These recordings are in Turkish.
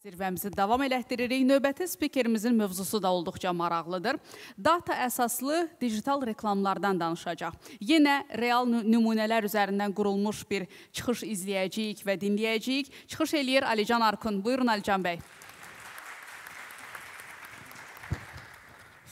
Zirvəmizi davam elətdiririk. Növbəti spikerimizin mövzusu da olduqca maraqlıdır. Data əsaslı digital reklamlardan danışacaq. Yenə real nümunələr üzərindən qurulmuş bir çıxış izləyəcəyik və dinləyəcəyik. Çıxış eləyir Alican Arkın. Buyurun Alican bəy.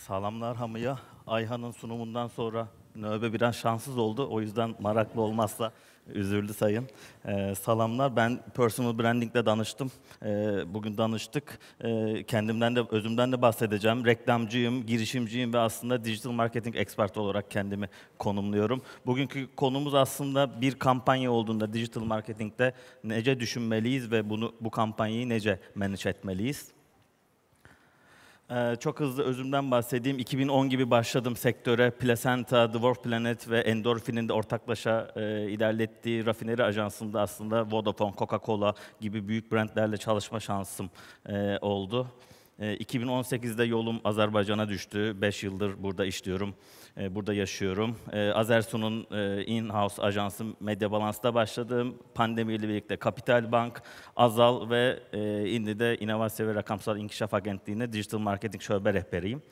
Salamlar hamıya. Ayhanın sunumundan sonra Nöbe biraz şanssız oldu. O yüzden maraklı olmazsa üzüldü sayın. Ee, salamlar. Ben personal branding'de danıştım. Ee, bugün danıştık. Ee, kendimden de, özümden de bahsedeceğim. Reklamcıyım, girişimciyim ve aslında digital marketing expert olarak kendimi konumluyorum. Bugünkü konumuz aslında bir kampanya olduğunda digital marketing'de nece düşünmeliyiz ve bunu bu kampanyayı nece manage etmeliyiz? Ee, çok hızlı özümden bahsedeyim. 2010 gibi başladım sektöre. Placenta, Dwarf Planet ve Endorphin'in de ortaklaşa e, ilerlettiği rafineri ajansında aslında Vodafone, Coca-Cola gibi büyük brandlerle çalışma şansım e, oldu. 2018'de ee, yolum Azerbaycan'a düştü. 5 yıldır burada işliyorum, e, burada yaşıyorum. Ee, Azersu'nun e, in-house ajansı Medya Balans'ta başladım. Pandemiyle birlikte Kapital Bank, Azal ve e, İndi'de İnovasyon ve Rakamsal İnkişaf Agentliği'ne digital marketing şöbe rehberiyim.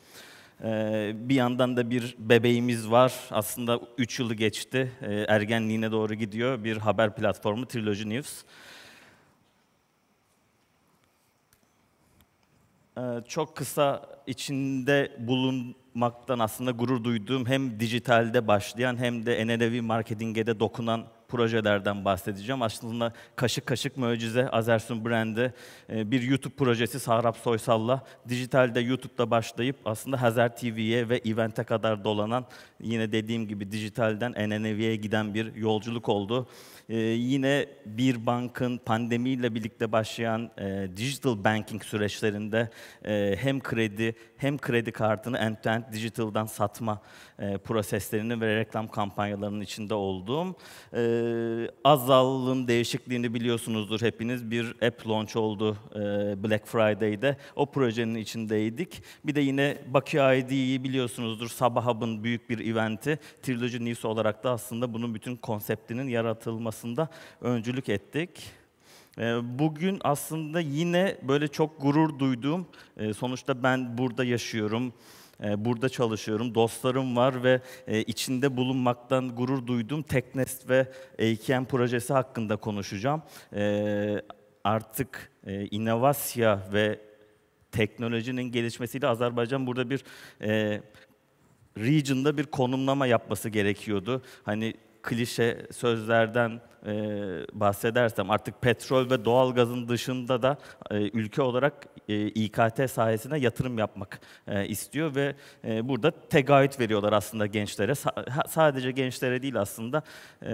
Ee, bir yandan da bir bebeğimiz var. Aslında 3 yılı geçti. Ergenliğine doğru gidiyor. Bir haber platformu Trilogy News. Ee, çok kısa içinde bulunmaktan aslında gurur duyduğum hem dijitalde başlayan hem de NLV marketinge de dokunan projelerden bahsedeceğim. Aslında Kaşık Kaşık Möcize, Azersun Brand'i e, bir YouTube projesi Sahrap Soysal'la dijitalde YouTube'da başlayıp aslında Hazer TV'ye ve event'e kadar dolanan yine dediğim gibi dijitalden NNV'ye giden bir yolculuk oldu. E, yine bir bankın pandemiyle birlikte başlayan e, digital banking süreçlerinde e, hem kredi hem kredi kartını end-to-end digital'dan satma e, proseslerini ve reklam kampanyalarının içinde olduğum e, ee, azallığın değişikliğini biliyorsunuzdur hepiniz. Bir app launch oldu e, Black Friday'de. O projenin içindeydik. Bir de yine Bakü ID'yi biliyorsunuzdur. Sabah Hub'ın büyük bir eventi. Trilogy News olarak da aslında bunun bütün konseptinin yaratılmasında öncülük ettik. Ee, bugün aslında yine böyle çok gurur duyduğum, e, sonuçta ben burada yaşıyorum, e, burada çalışıyorum, dostlarım var ve e, içinde bulunmaktan gurur duyduğum Teknest ve EKM projesi hakkında konuşacağım. Artık inovasya ve teknolojinin gelişmesiyle Azerbaycan burada bir region'da bir konumlama yapması gerekiyordu. Hani klişe sözlerden e, bahsedersem artık petrol ve doğalgazın dışında da e, ülke olarak e, İKT sahesine yatırım yapmak e, istiyor ve e, burada tegaüt veriyorlar aslında gençlere. Sa- sadece gençlere değil aslında e,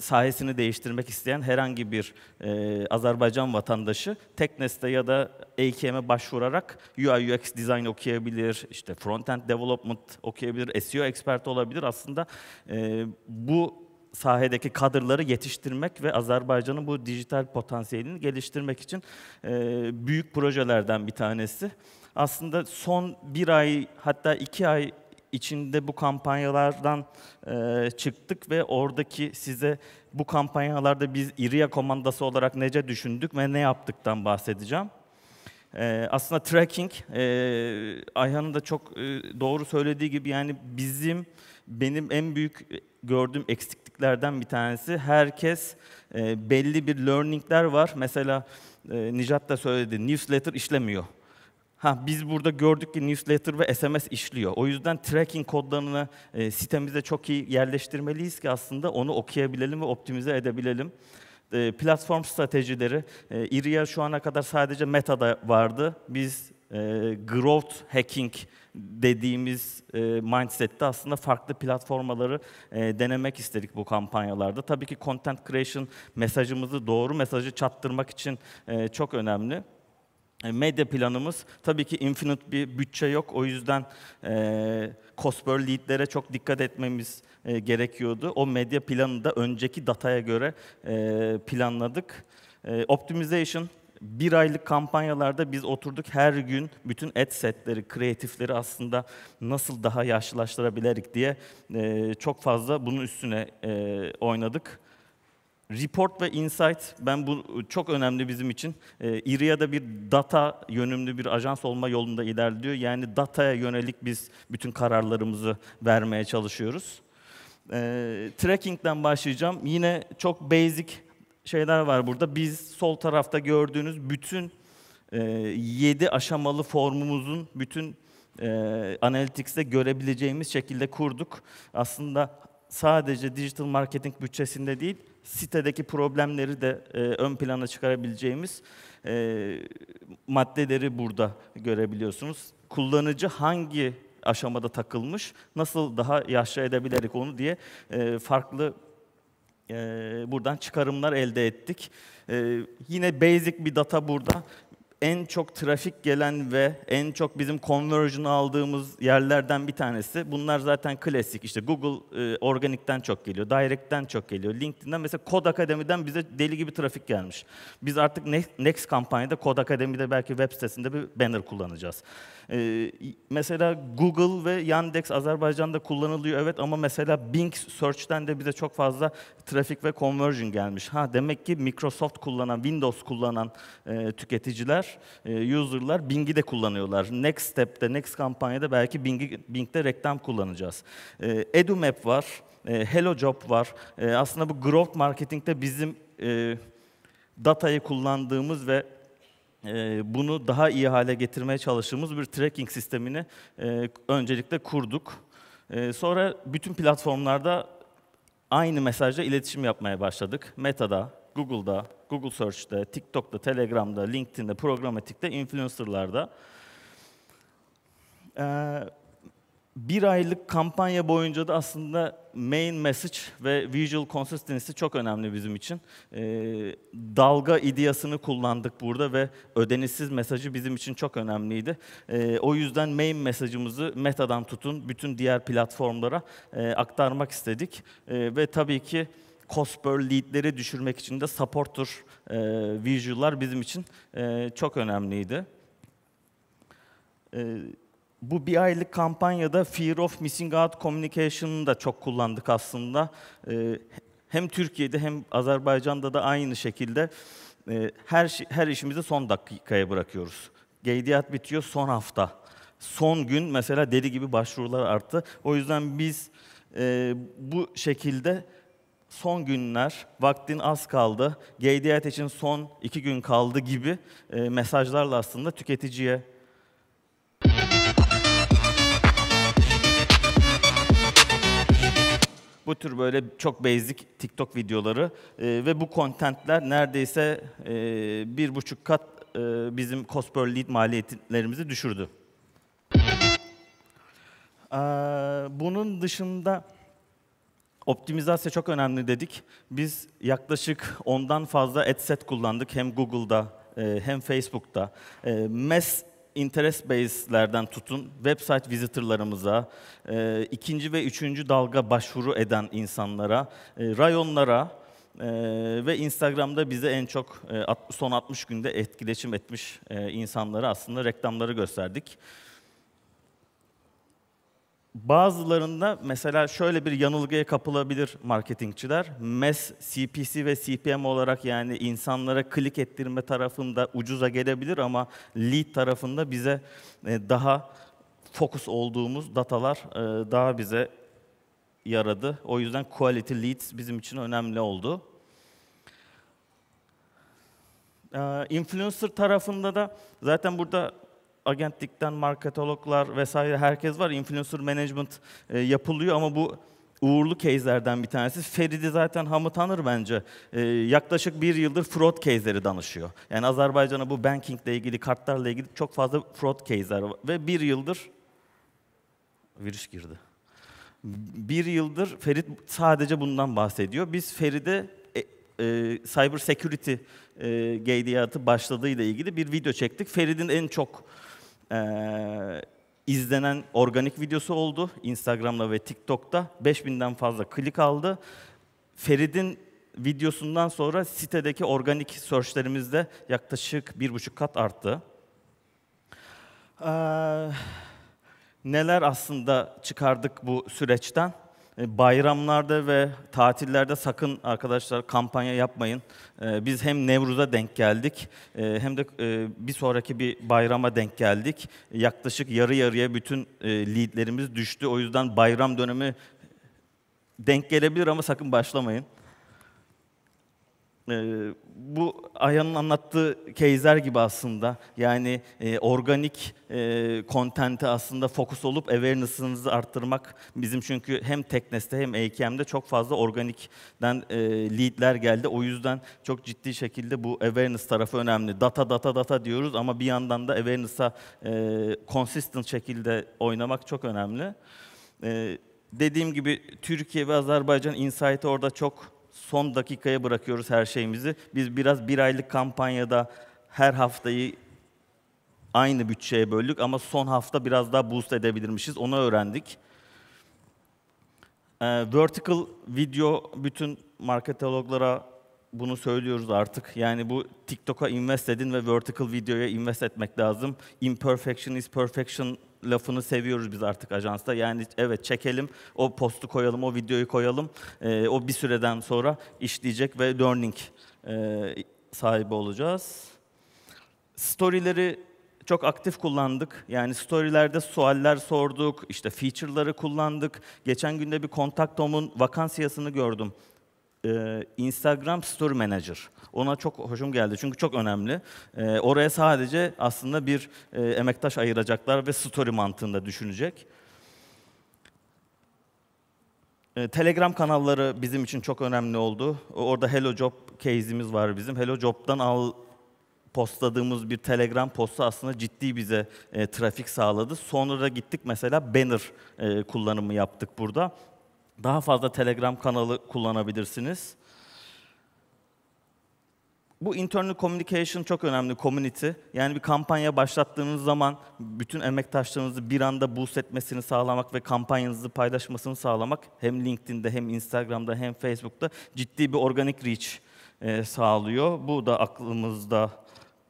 sahesini değiştirmek isteyen herhangi bir e, Azerbaycan vatandaşı Teknes'te ya da AKM'e başvurarak UI UX design okuyabilir, işte frontend development okuyabilir, SEO expert olabilir. Aslında e, bu sahedeki kadırları yetiştirmek ve Azerbaycan'ın bu dijital potansiyelini geliştirmek için e, büyük projelerden bir tanesi. Aslında son bir ay hatta iki ay içinde bu kampanyalardan e, çıktık ve oradaki size bu kampanyalarda biz İriya komandası olarak nece düşündük ve ne yaptıktan bahsedeceğim. E, aslında tracking, e, Ayhan'ın da çok e, doğru söylediği gibi yani bizim benim en büyük gördüğüm eksik eksiklerden bir tanesi. Herkes e, belli bir learningler var. Mesela e, Nijat da söyledi, newsletter işlemiyor. Ha, biz burada gördük ki newsletter ve SMS işliyor. O yüzden tracking kodlarını e, sitemize çok iyi yerleştirmeliyiz ki aslında onu okuyabilelim ve optimize edebilelim e, platform stratejileri e, İRIA şu ana kadar sadece Meta'da vardı. Biz e, growth hacking dediğimiz e, mindsette aslında farklı platformları e, denemek istedik bu kampanyalarda. Tabii ki content creation mesajımızı doğru mesajı çattırmak için e, çok önemli. E, medya planımız tabii ki infinite bir bütçe yok. O yüzden e, Cosper leadlere çok dikkat etmemiz e, gerekiyordu. O medya planını da önceki dataya göre e, planladık. E, optimization bir aylık kampanyalarda biz oturduk her gün bütün et setleri, kreatifleri aslında nasıl daha yaşlılaştırabilirik diye e, çok fazla bunun üstüne e, oynadık. Report ve Insight, ben bu çok önemli bizim için. E, İRIA da bir data yönümlü bir ajans olma yolunda ilerliyor. Yani dataya yönelik biz bütün kararlarımızı vermeye çalışıyoruz. E, tracking'den başlayacağım. Yine çok basic şeyler var burada. Biz sol tarafta gördüğünüz bütün e, 7 aşamalı formumuzun bütün e, Analytics'te görebileceğimiz şekilde kurduk. Aslında sadece digital marketing bütçesinde değil, sitedeki problemleri de e, ön plana çıkarabileceğimiz e, maddeleri burada görebiliyorsunuz. Kullanıcı hangi aşamada takılmış, nasıl daha yaşlı edebiliriz onu diye e, farklı buradan çıkarımlar elde ettik. yine basic bir data burada en çok trafik gelen ve en çok bizim conversion'ı aldığımız yerlerden bir tanesi. Bunlar zaten klasik. İşte Google e, organikten çok geliyor, Direct'ten çok geliyor. LinkedIn'den mesela Kod Akademi'den bize deli gibi trafik gelmiş. Biz artık Next kampanyada Kod Akademi'de belki web sitesinde bir banner kullanacağız. E, mesela Google ve Yandex Azerbaycan'da kullanılıyor evet ama mesela Bing Search'ten de bize çok fazla trafik ve conversion gelmiş. Ha demek ki Microsoft kullanan, Windows kullanan e, tüketiciler kullanıyorlar. E, user'lar Bing'i de kullanıyorlar. Next Step'te, Next kampanyada belki Bing'i, Bing'de reklam kullanacağız. E, EduMap var, e, Hello Job var. E, aslında bu growth marketing'de bizim datayı kullandığımız ve bunu daha iyi hale getirmeye çalıştığımız bir tracking sistemini öncelikle kurduk. Sonra bütün platformlarda aynı mesajla iletişim yapmaya başladık. Meta'da, Google'da, Google Search'te, TikTok'ta, Telegram'da, LinkedIn'de, Programatik'te, influencer'larda ee, bir aylık kampanya boyunca da aslında main message ve visual consistency çok önemli bizim için. Ee, dalga ideyasını kullandık burada ve ödenişsiz mesajı bizim için çok önemliydi. Ee, o yüzden main mesajımızı Meta'dan tutun bütün diğer platformlara e, aktarmak istedik. E, ve tabii ki cost per lead'leri düşürmek için de supporter e, visual'lar bizim için e, çok önemliydi. E, bu bir aylık kampanyada Fear of Missing Out Communication'ı da çok kullandık aslında. E, hem Türkiye'de hem Azerbaycan'da da aynı şekilde e, her her işimizi son dakikaya bırakıyoruz. Geydiat bitiyor son hafta. Son gün mesela deli gibi başvurular arttı. O yüzden biz e, bu şekilde son günler, vaktin az kaldı, GDIT için son iki gün kaldı gibi e, mesajlarla aslında tüketiciye bu tür böyle çok basic TikTok videoları e, ve bu kontentler neredeyse e, bir buçuk kat e, bizim cost per lead maliyetlerimizi düşürdü. Ee, bunun dışında Optimizasyon çok önemli dedik. Biz yaklaşık ondan fazla set kullandık hem Google'da e, hem Facebook'ta. E, mass interest base'lerden tutun website visitorlarımıza, e, ikinci ve üçüncü dalga başvuru eden insanlara, rayonlara, ve Instagram'da bize en çok son 60 günde etkileşim etmiş insanlara aslında reklamları gösterdik. Bazılarında mesela şöyle bir yanılgıya kapılabilir marketingçiler. MES, CPC ve CPM olarak yani insanlara klik ettirme tarafında ucuza gelebilir ama lead tarafında bize e, daha fokus olduğumuz datalar e, daha bize yaradı. O yüzden quality leads bizim için önemli oldu. E, influencer tarafında da zaten burada agentlikten marketologlar vesaire herkes var. Influencer management e, yapılıyor ama bu uğurlu case'lerden bir tanesi. Feridi zaten hamı tanır bence. Ee, yaklaşık bir yıldır fraud case'leri danışıyor. Yani Azerbaycan'a bu bankingle ilgili, kartlarla ilgili çok fazla fraud case'ler var. Ve bir yıldır virüs girdi. Bir yıldır Ferit sadece bundan bahsediyor. Biz Feride e, e cyber security e, gaydiyatı başladığıyla ilgili bir video çektik. Ferid'in en çok e, izlenen organik videosu oldu. Instagram'da ve TikTok'ta 5000'den fazla klik aldı. Ferid'in videosundan sonra sitedeki organik searchlerimizde yaklaşık bir buçuk kat arttı. Ee, neler aslında çıkardık bu süreçten? E, bayramlarda ve tatillerde sakın arkadaşlar kampanya yapmayın. E, biz hem Nevruz'a denk geldik e, hem de bir sonraki bir bayrama denk geldik. Yaklaşık yarı yarıya bütün leadlerimiz düştü. O yüzden bayram dönemi denk gelebilir ama sakın başlamayın e, bu Ayhan'ın anlattığı keyzer gibi aslında yani e, organik kontenti e, aslında fokus olup awareness'ınızı arttırmak bizim çünkü hem Teknes'te hem AKM'de çok fazla organik'den e, leadler geldi. O yüzden çok ciddi şekilde bu awareness tarafı önemli. Data data data diyoruz ama bir yandan da awareness'a e, consistent şekilde oynamak çok önemli. E, dediğim gibi Türkiye ve Azerbaycan insight'ı orada çok son dakikaya bırakıyoruz her şeyimizi. Biz biraz bir aylık kampanyada her haftayı aynı bütçeye böldük ama son hafta biraz daha boost edebilirmişiz. Onu öğrendik. Ee, vertical video bütün marketologlara bunu söylüyoruz artık. Yani bu TikTok'a invest edin ve vertical videoya invest etmek lazım. Imperfection is perfection lafını seviyoruz biz artık ajansta. Yani evet çekelim, o postu koyalım, o videoyu koyalım. E, o bir süreden sonra işleyecek ve learning e, sahibi olacağız. Storyleri çok aktif kullandık. Yani storylerde sualler sorduk, işte feature'ları kullandık. Geçen günde bir kontaktomun vakansiyasını gördüm. E, Instagram Store Manager. Ona çok hoşum geldi çünkü çok önemli. E, oraya sadece aslında bir e, emektaş ayıracaklar ve story mantığında düşünecek. E, Telegram kanalları bizim için çok önemli oldu. Orada Hello Job case'imiz var bizim. Hello Job'dan al postladığımız bir Telegram postu aslında ciddi bize e, trafik sağladı. Sonra da gittik mesela banner e, kullanımı yaptık burada. Daha fazla Telegram kanalı kullanabilirsiniz. Bu internal communication çok önemli, community. Yani bir kampanya başlattığınız zaman bütün emektaşlarınızı bir anda boost etmesini sağlamak ve kampanyanızı paylaşmasını sağlamak hem LinkedIn'de hem Instagram'da hem Facebook'ta ciddi bir organik reach e, sağlıyor. Bu da aklımızda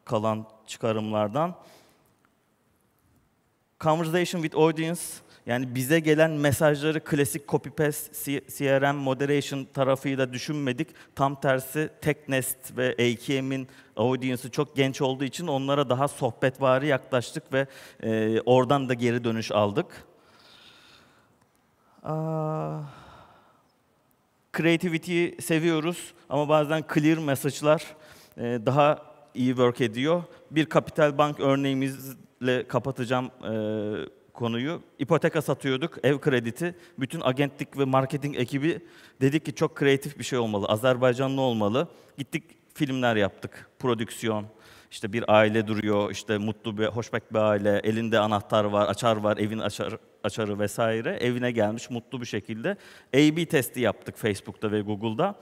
kalan çıkarımlardan. Conversation with audience yani bize gelen mesajları klasik copy paste CRM moderation tarafıyla düşünmedik. Tam tersi TechNest ve AKM'in audience'ı çok genç olduğu için onlara daha sohbetvari yaklaştık ve e, oradan da geri dönüş aldık. Aa, creativity'yi seviyoruz ama bazen clear mesajlar e, daha iyi work ediyor. Bir Kapital Bank örneğimizle kapatacağım e, konuyu. İpoteka satıyorduk, ev krediti, Bütün agentlik ve marketing ekibi dedik ki çok kreatif bir şey olmalı, Azerbaycanlı olmalı. Gittik filmler yaptık, prodüksiyon. İşte bir aile duruyor, işte mutlu bir, hoşbek bir aile, elinde anahtar var, açar var, evin açar, açarı vesaire. Evine gelmiş mutlu bir şekilde. A-B testi yaptık Facebook'ta ve Google'da.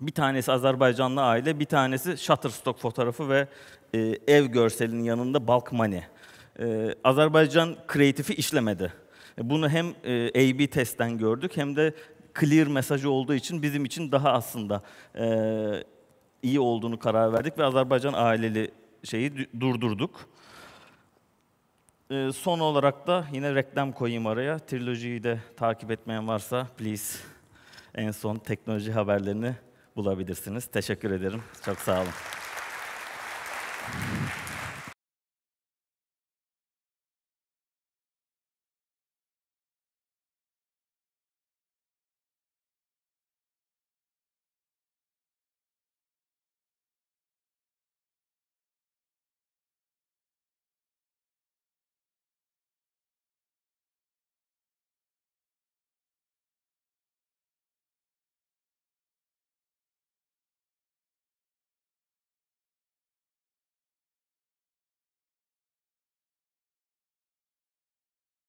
Bir tanesi Azerbaycanlı aile, bir tanesi Shutterstock fotoğrafı ve e, ev görselinin yanında Balkmani. money ee, Azerbaycan kreatifi işlemedi. E, bunu hem e, A-B testten gördük hem de clear mesajı olduğu için bizim için daha aslında e, iyi olduğunu karar verdik ve Azerbaycan aileli şeyi durdurduk. son olarak da yine reklam koyayım araya. Trilojiyi de takip etmeyen varsa please en son teknoloji haberlerini bulabilirsiniz. Teşekkür ederim. Çok sağ olun.